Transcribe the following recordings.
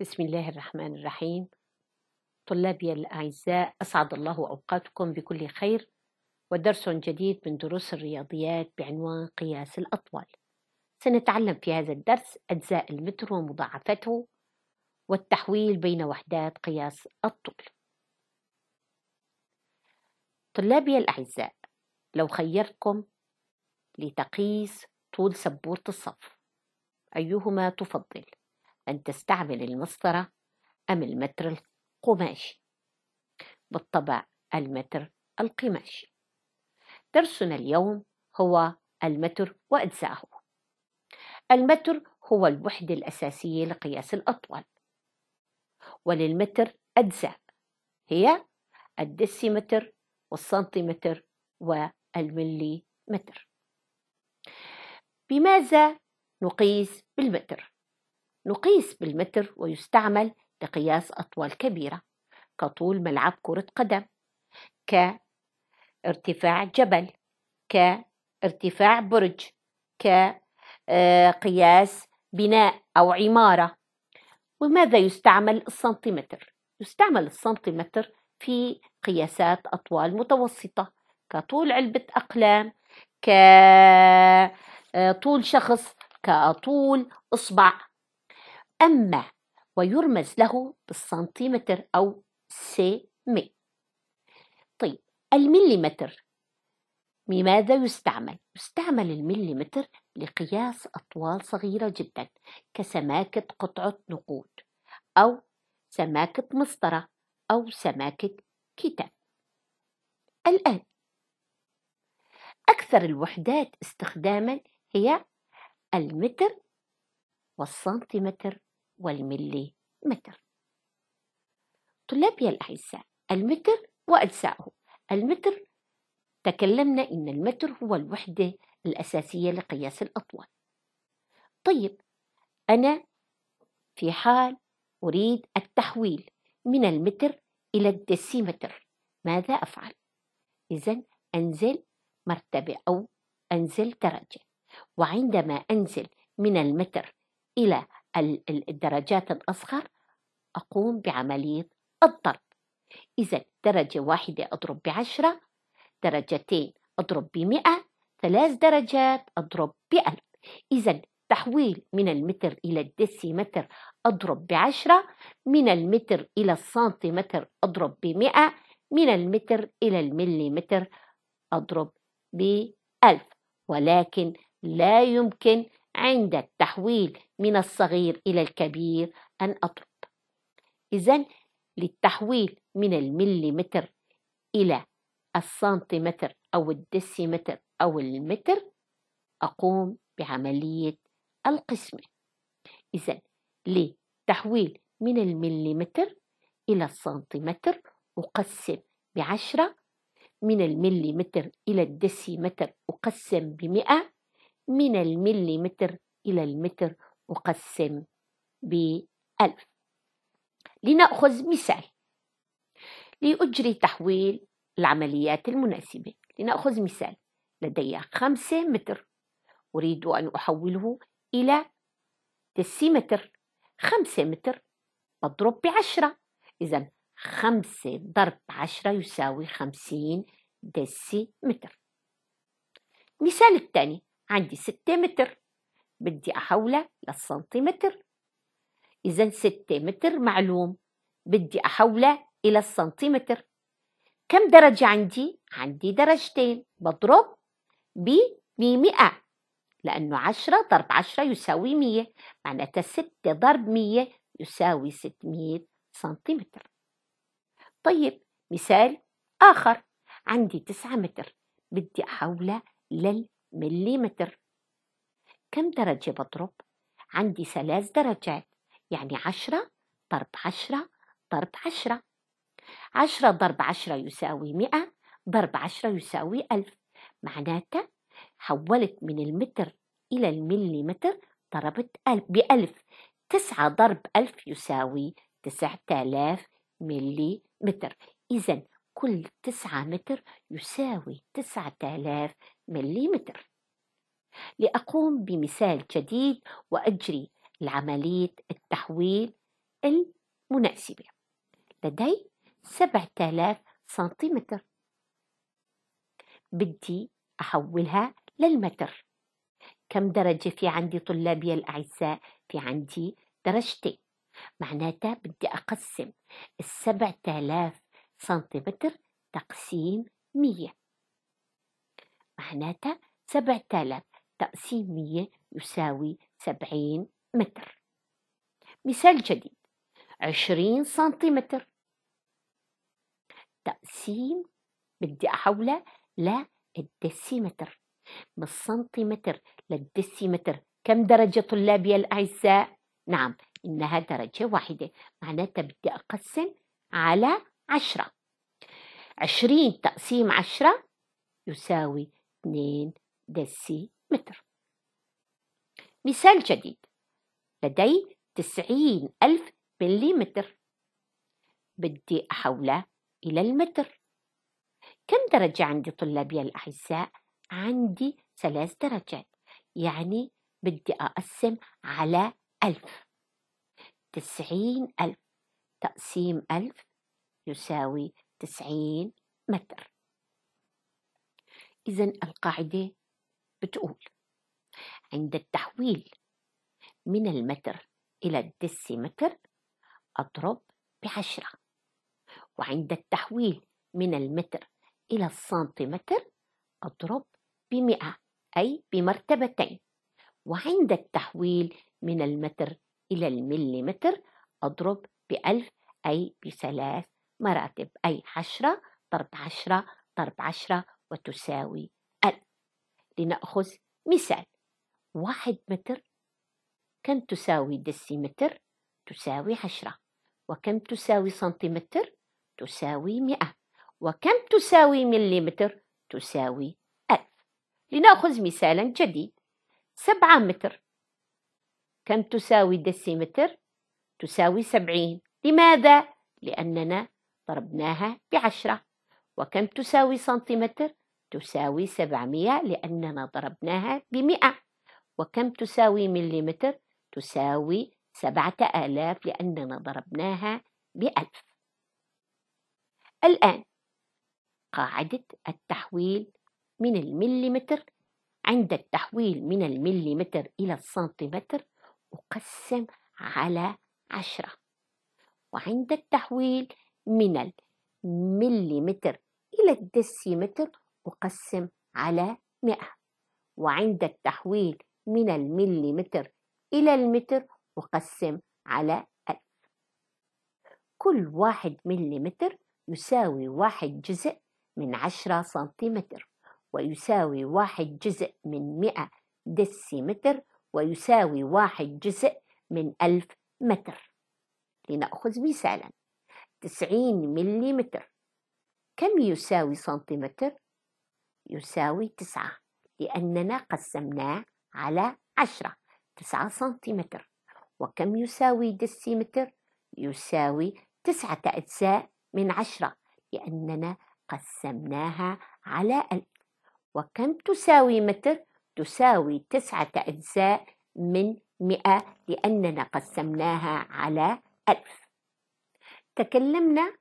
بسم الله الرحمن الرحيم طلابي الأعزاء أسعد الله أوقاتكم بكل خير ودرس جديد من دروس الرياضيات بعنوان قياس الأطوال سنتعلم في هذا الدرس أجزاء المتر ومضاعفته والتحويل بين وحدات قياس الطول طلابي الأعزاء لو خيركم لتقيس طول سبورة الصف أيهما تفضل؟ أن تستعمل المسطرة أم المتر القماشي بالطبع المتر القماشي درسنا اليوم هو المتر وأجزائه المتر هو الوحدة الأساسية لقياس الأطول وللمتر أجزاء هي الدسيمتر والسنتيمتر والمليمتر بماذا نقيس بالمتر نقيس بالمتر ويستعمل لقياس أطوال كبيرة كطول ملعب كرة قدم كارتفاع جبل كارتفاع برج كقياس آه، بناء أو عمارة وماذا يستعمل السنتيمتر؟ يستعمل السنتيمتر في قياسات أطوال متوسطة كطول علبة أقلام كطول آه، شخص كطول إصبع أما ويرمز له بالسنتيمتر أو مي طيب المليمتر لماذا يستعمل؟ يستعمل المليمتر لقياس أطوال صغيرة جدا كسماكة قطعة نقود أو سماكة مسطرة أو سماكة كتاب الآن أكثر الوحدات استخداما هي المتر والسنتيمتر والملي متر طلابي الأعزاء المتر وأجزائه المتر تكلمنا إن المتر هو الوحدة الأساسية لقياس الأطوال طيب أنا في حال أريد التحويل من المتر إلى الدسيمتر ماذا أفعل؟ إذا أنزل مرتبة أو أنزل درجة وعندما أنزل من المتر إلى الدرجات الأصغر أقوم بعملية الضرب إذا درجة واحدة أضرب بعشرة درجتين أضرب بمئة ثلاث درجات أضرب بألف إذا تحويل من المتر إلى الدسيمتر أضرب بعشرة من المتر إلى السنتيمتر أضرب بمئة من المتر إلى المليمتر أضرب بألف ولكن لا يمكن عند التحويل من الصغير إلى الكبير أن أضرب إذن للتحويل من المليمتر إلى السنتيمتر أو الدسيمتر أو المتر أقوم بعملية القسمة إذا لتحويل من المليمتر إلى السنتيمتر أقسم بعشرة من المليمتر إلى الدسيمتر أقسم بمئة من المليمتر إلى المتر أقسم بألف لنأخذ مثال لأجري تحويل العمليات المناسبة لنأخذ مثال لدي خمسة متر أريد أن أحوله إلى دسيمتر خمسة متر بضرب بعشرة إذا خمسة ضرب عشرة يساوي خمسين دسيمتر مثال الثاني عندي متر بدي أحوله للسنتيمتر إذا متر معلوم بدي أحوله إلى السنتيمتر كم درجة عندي؟ عندي درجتين بضرب ب 100 لأنه 10 ضرب 10 يساوي 100 معناتها 6 ضرب 100 يساوي 600 سنتيمتر طيب مثال آخر عندي 9 متر بدي أحوله لل مليمتر كم درجة بضرب؟ عندي ثلاث درجات يعني عشرة ضرب عشرة ضرب عشرة عشرة ضرب عشرة يساوي مئة ضرب عشرة يساوي ألف معناته حولت من المتر إلى المليمتر ضربت ألف بألف تسعة ضرب ألف يساوي تسعة آلاف مليمتر إذن كل تسعة متر يساوي تسعة آلاف مليمتر لأقوم بمثال جديد وأجري العملية التحويل المناسبة لدي سبعة آلاف سنتيمتر بدي أحولها للمتر كم درجة في عندي طلابي الأعزاء في عندي درجتين معناتها بدي أقسم السبعة آلاف سنتيمتر تقسيم مية معناتها سبعة آلاف تقسيم مية يساوي سبعين متر مثال جديد عشرين سنتيمتر تقسيم بدي أحوله للدسيمتر من السنتيمتر للدسيمتر كم درجة طلابي الأعزاء؟ نعم إنها درجة واحدة معناتها بدي أقسم على عشرة عشرين تقسيم عشرة يساوي اتنين متر مثال جديد لدي تسعين ألف مليمتر بدي أحوله إلى المتر كم درجة عندي طلابي الأعزاء؟ عندي ثلاث درجات يعني بدي أقسم على ألف تسعين ألف تقسيم ألف يساوي تسعين متر إذا القاعدة بتقول عند التحويل من المتر إلى الدسيمتر أضرب بعشرة وعند التحويل من المتر إلى السنتيمتر أضرب بمئة أي بمرتبتين وعند التحويل من المتر إلى المليمتر أضرب بألف أي بثلاث مراتب أي عشرة ضرب عشرة ضرب عشرة وتساوي ألف لنأخذ مثال واحد متر كم تساوي دسيمتر تساوي عشرة وكم تساوي سنتيمتر تساوي مئة وكم تساوي مليمتر تساوي ألف لنأخذ مثالا جديد سبعة متر كم تساوي دسيمتر تساوي سبعين لماذا؟ لأننا ضربناها بعشرة وكم تساوي سنتيمتر؟ تساوي سبعمية لأننا ضربناها بمئة وكم تساوي مليمتر؟ تساوي سبعة آلاف لأننا ضربناها بألف الآن قاعدة التحويل من المليمتر عند التحويل من المليمتر إلى السنتيمتر أقسم على عشرة وعند التحويل من المليمتر إلى الدسيمتر أقسم على مئة وعند التحويل من المليمتر إلى المتر أقسم على ألف كل واحد مليمتر يساوي واحد جزء من عشرة سنتيمتر ويساوي واحد جزء من مئة دسيمتر ويساوي واحد جزء من ألف متر لنأخذ مثالاً تسعين ملم كم يساوي سنتيمتر؟ يساوي تسعة لأننا قسمناه على عشرة تسعة سنتيمتر وكم يساوي دسيمتر؟ يساوي تسعة أجزاء من عشرة لأننا قسمناها على ألف وكم تساوي متر؟ تساوي تسعة أجزاء من مئة لأننا قسمناها على ألف تكلمنا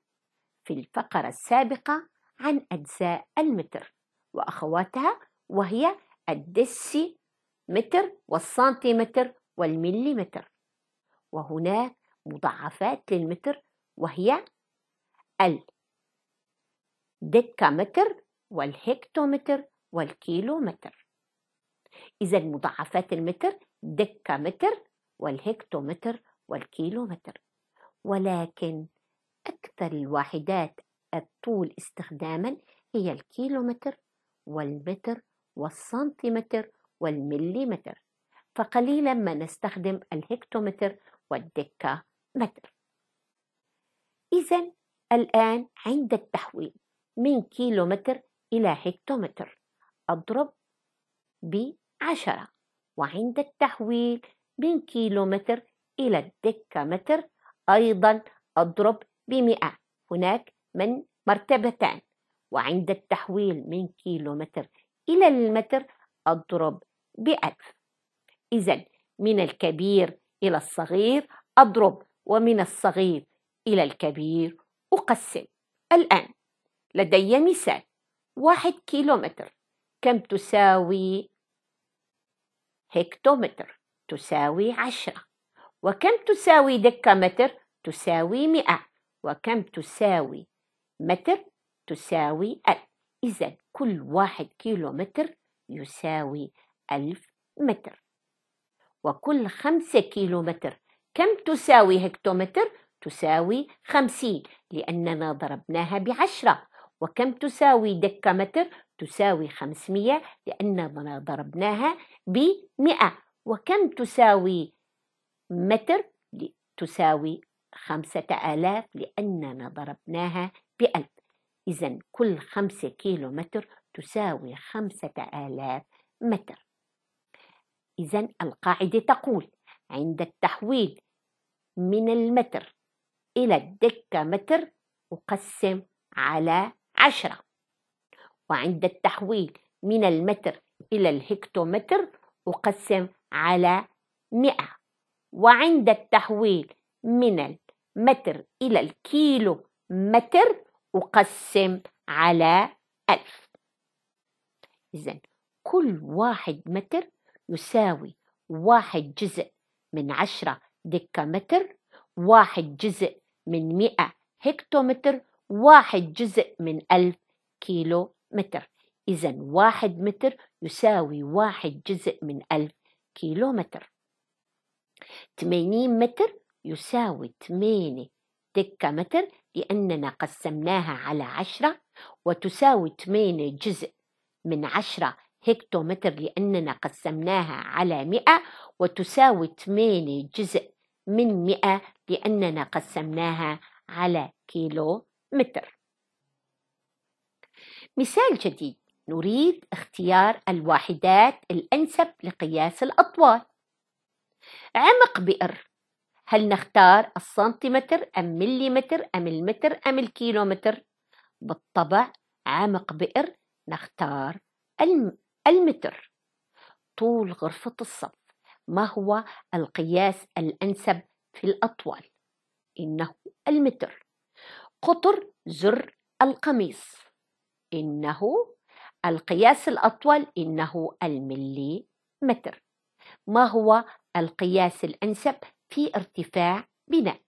في الفقرة السابقة عن أجزاء المتر وأخواتها وهي الدسي متر والسنتيمتر والمليمتر وهناك مضاعفات للمتر وهي دكامتر والهكتومتر والكيلومتر إذا مضاعفات المتر دكامتر والهكتومتر والكيلومتر ولكن أكثر الواحدات الطول استخداما هي الكيلومتر والمتر والسنتيمتر والمليمتر فقليلا ما نستخدم الهكتومتر والدكة متر إذا الآن عند التحويل من كيلومتر إلى هكتومتر أضرب بعشرة وعند التحويل من كيلومتر إلى الدكة متر أيضا أضرب بمئة هناك من مرتبتان وعند التحويل من كيلومتر إلى المتر أضرب بألف إذا من الكبير إلى الصغير أضرب ومن الصغير إلى الكبير أقسم الآن لدي مثال واحد كيلومتر كم تساوي هكتومتر تساوي عشرة وكم تساوي دكامتر تساوي مئة وكم تساوي متر تساوي ألف إذا كل واحد كيلو متر يساوي ألف متر وكل خمسة كيلو متر كم تساوي هكتومتر؟ تساوي خمسين لأننا ضربناها بعشرة وكم تساوي دكة متر تساوي خمسمية لأننا ضربناها بمئة وكم تساوي متر؟ تساوي خمسة آلاف لأننا ضربناها بألف إذا كل خمسة كيلو متر تساوي خمسة آلاف متر إذا القاعدة تقول عند التحويل من المتر إلى الدكة متر أقسم على عشرة وعند التحويل من المتر إلى الهكتومتر أقسم على مئة وعند التحويل من المتر إلى الكيلو متر أقسم على ألف إذا كل واحد متر يساوي واحد جزء من عشرة دكة متر واحد جزء من مئة هكتومتر واحد جزء من ألف كيلو متر إذا واحد متر يساوي واحد جزء من ألف كيلو متر 80 متر يساوي 8 دكة متر لأننا قسمناها على 10 وتساوي 8 جزء من 10 هكتومتر لأننا قسمناها على 100 وتساوي 8 جزء من 100 لأننا قسمناها على كيلو متر مثال جديد نريد اختيار الواحدات الأنسب لقياس الأطوال عمق بئر هل نختار السنتيمتر أم مليمتر أم المتر أم الكيلومتر؟ بالطبع عمق بئر نختار المتر طول غرفة الصف ما هو القياس الأنسب في الأطول؟ إنه المتر قطر زر القميص إنه القياس الأطول إنه المليمتر ما هو القياس الأنسب في ارتفاع بناء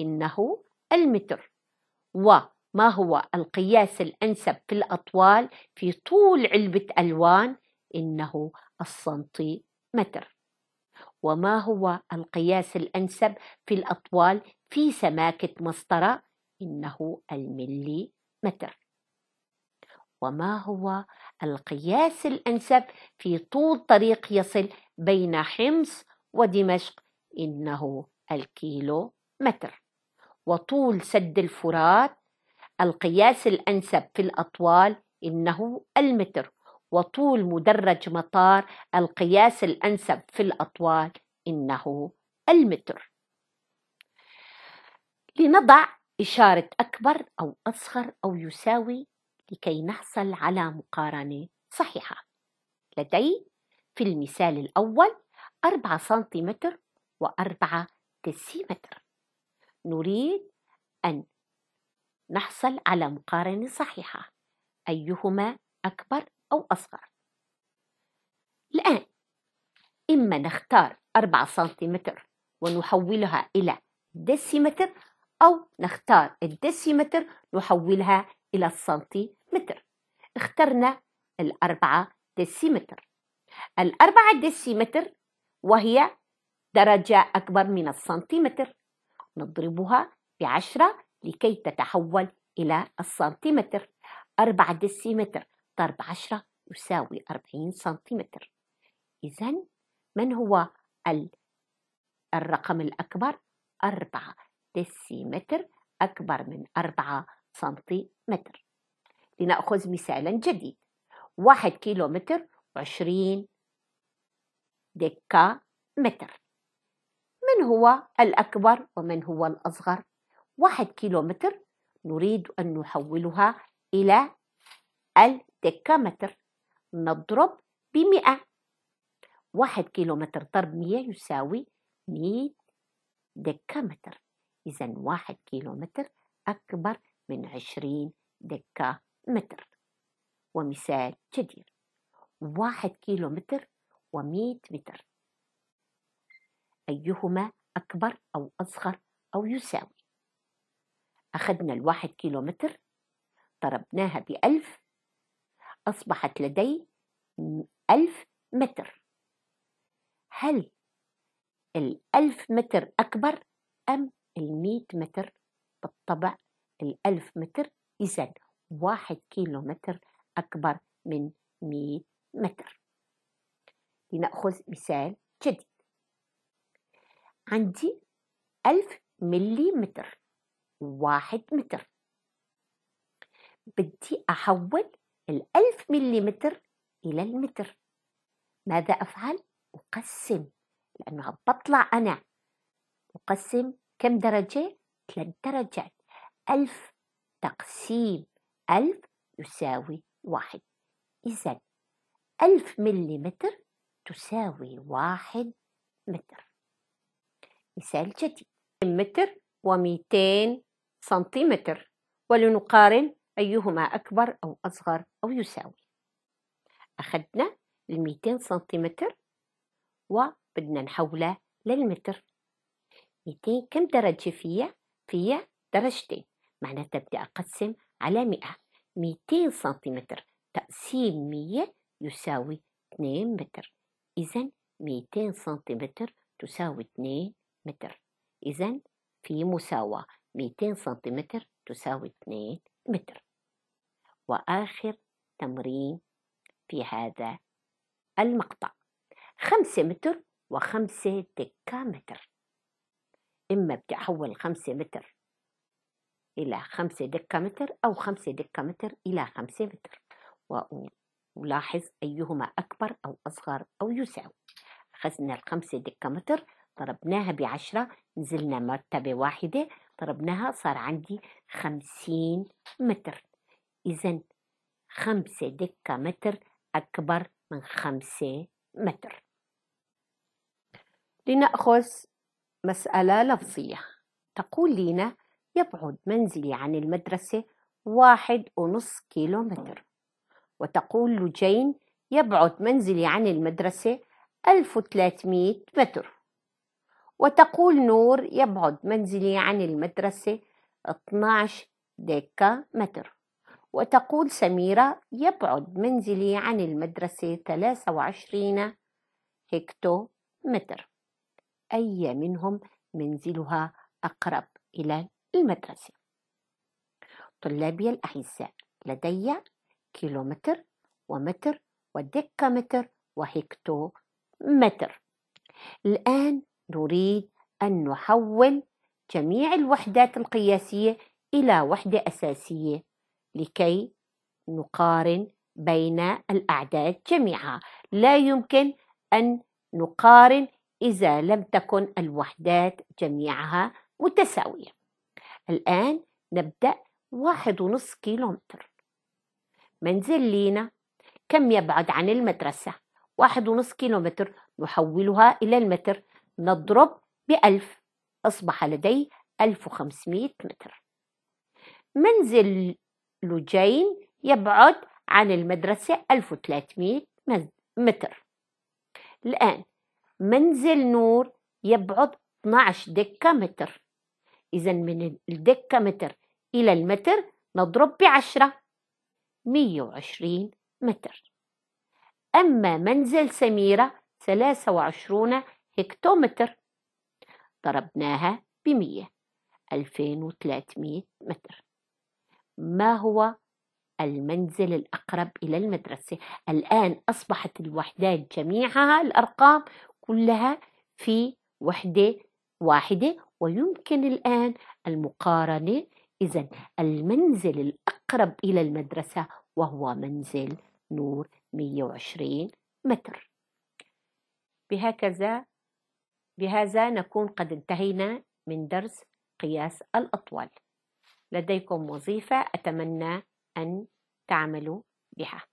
إنه المتر وما هو القياس الأنسب في الأطوال في طول علبة ألوان إنه السنتيمتر وما هو القياس الأنسب في الأطوال في سماكة مسطرة إنه الملي متر وما هو القياس الأنسب في طول طريق يصل بين حمص ودمشق إنه الكيلو متر وطول سد الفرات القياس الأنسب في الأطوال إنه المتر وطول مدرج مطار القياس الأنسب في الأطوال إنه المتر لنضع إشارة أكبر أو أصغر أو يساوي لكي نحصل على مقارنة صحيحة لدي في المثال الأول 4 سنتيمتر وأربعة دسيمتر نريد أن نحصل على مقارنة صحيحة أيهما أكبر أو أصغر الآن إما نختار أربعة سنتيمتر ونحولها إلى دسيمتر أو نختار الدسيمتر نحولها إلى السنتيمتر اخترنا الأربعة دسيمتر الأربعة دسيمتر وهي درجة أكبر من السنتيمتر نضربها بعشرة لكي تتحول إلى السنتيمتر أربعة دسيمتر ضرب عشرة يساوي أربعين سنتيمتر إذا من هو الرقم الأكبر؟ أربعة دسيمتر أكبر من أربعة سنتيمتر لنأخذ مثالا جديد واحد كيلومتر وعشرين دكا متر من هو الأكبر ومن هو الأصغر واحد كيلومتر نريد أن نحولها إلى الدكامتر نضرب بمئة واحد كيلومتر ضرب مئة يساوي مئة دكامتر إذا واحد كيلومتر أكبر من عشرين دكامتر ومثال جدير واحد كيلومتر ومئة متر أيهما أكبر أو أصغر أو يساوي أخذنا الواحد كيلومتر ضربناها بألف أصبحت لدي ألف متر هل الألف متر أكبر أم المية متر بالطبع الألف متر إذا واحد كيلو متر أكبر من مية متر لنأخذ مثال جديد عندي ألف مليمتر واحد متر بدي أحول الألف مليمتر إلى المتر ماذا أفعل؟ أقسم لأنه بطلع أنا أقسم كم درجة؟ ثلاث درجات ألف تقسيم ألف يساوي واحد إذا ألف مليمتر تساوي واحد متر مثال لسالجتي متر ومئتين سنتيمتر ولنقارن أيهما أكبر أو أصغر أو يساوي أخذنا الميتين سنتيمتر وبدنا نحوله للمتر ميتين كم درجة فيها؟ فيها درجتين معناتها بدي أقسم على مئة ميتين سنتيمتر تقسيم مية يساوي اتنين متر إذا ميتين سنتيمتر تساوي اتنين متر إذا في مساواة 200 سنتيمتر تساوي 2 متر وآخر تمرين في هذا المقطع خمسة متر وخمسة دكامتر إما بتحول خمسة متر إلى خمسة دكامتر أو خمسة دكامتر إلى خمسة متر ولاحظ أيهما أكبر أو أصغر أو يساوي أخذنا الخمسة دكامتر ضربناها بعشرة نزلنا مرتبة واحدة ضربناها صار عندي خمسين متر إذا خمسة دكة متر أكبر من خمسة متر لنأخذ مسألة لفظية تقول لينا يبعد منزلي عن المدرسة واحد ونص كيلو متر وتقول لجين يبعد منزلي عن المدرسة 1300 متر وتقول نور يبعد منزلي عن المدرسة 12 ديكا متر وتقول سميرة يبعد منزلي عن المدرسة 23 هكتو متر أي منهم منزلها أقرب إلى المدرسة طلابي الأعزاء لدي كيلومتر ومتر متر وهكتو متر الآن نريد أن نحول جميع الوحدات القياسية إلى وحدة أساسية لكي نقارن بين الأعداد جميعها لا يمكن أن نقارن إذا لم تكن الوحدات جميعها متساوية الآن نبدأ واحد ونصف كيلومتر منزل لينا كم يبعد عن المدرسة واحد ونصف كيلومتر نحولها إلى المتر نضرب بألف أصبح لدي ألف وخمسمائة متر منزل لوجين يبعد عن المدرسة ألف وثلاثمائة متر الآن منزل نور يبعد 12 دكة متر إذا من الدكة متر إلى المتر نضرب بعشرة مية وعشرين متر أما منزل سميرة ثلاثة وعشرون هكتومتر ضربناها بمية ألفين وثلاثمية متر ما هو المنزل الأقرب إلى المدرسة الآن أصبحت الوحدات جميعها الأرقام كلها في وحدة واحدة ويمكن الآن المقارنة إذا المنزل الأقرب إلى المدرسة وهو منزل نور 120 متر بهكذا بهذا نكون قد انتهينا من درس قياس الأطوال لديكم وظيفة أتمنى أن تعملوا بها